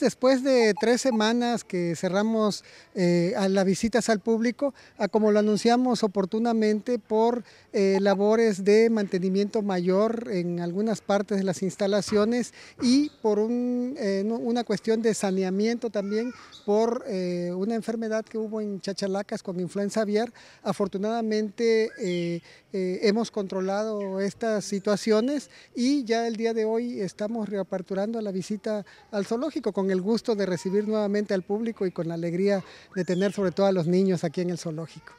Después de tres semanas que cerramos eh, a las visitas al público, como lo anunciamos oportunamente por eh, labores de mantenimiento mayor en algunas partes de las instalaciones y por eh, una cuestión de saneamiento también por una enfermedad que hubo en Chachalacas con influenza aviar, afortunadamente hemos controlado estas situaciones y ya el día de hoy estamos reaperturando la visita al zoológico con el gusto de recibir nuevamente al público y con la alegría de tener sobre todo a los niños aquí en el zoológico.